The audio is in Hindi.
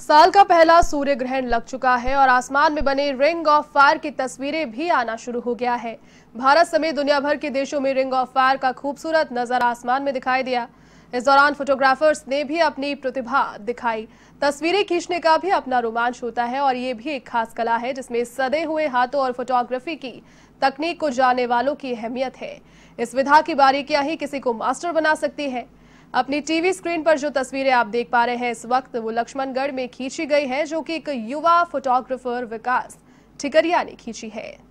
साल का पहला सूर्य ग्रहण लग चुका है और आसमान में बने रिंग ऑफ फायर की तस्वीरें भी आना शुरू हो गया है भारत समेत दुनिया भर के देशों में रिंग ऑफ फायर का खूबसूरत नजर आसमान में दिखाई दिया इस दौरान फोटोग्राफर्स ने भी अपनी प्रतिभा दिखाई तस्वीरें खींचने का भी अपना रोमांच होता है और ये भी एक खास कला है जिसमें सदे हुए हाथों और फोटोग्राफी की तकनीक को जानने वालों की अहमियत है इस विधा की बारीकियां ही किसी को मास्टर बना सकती है अपनी टीवी स्क्रीन पर जो तस्वीरें आप देख पा रहे हैं इस वक्त वो लक्ष्मणगढ़ में खींची गई है जो कि एक युवा फोटोग्राफर विकास ठिकरिया ने खींची है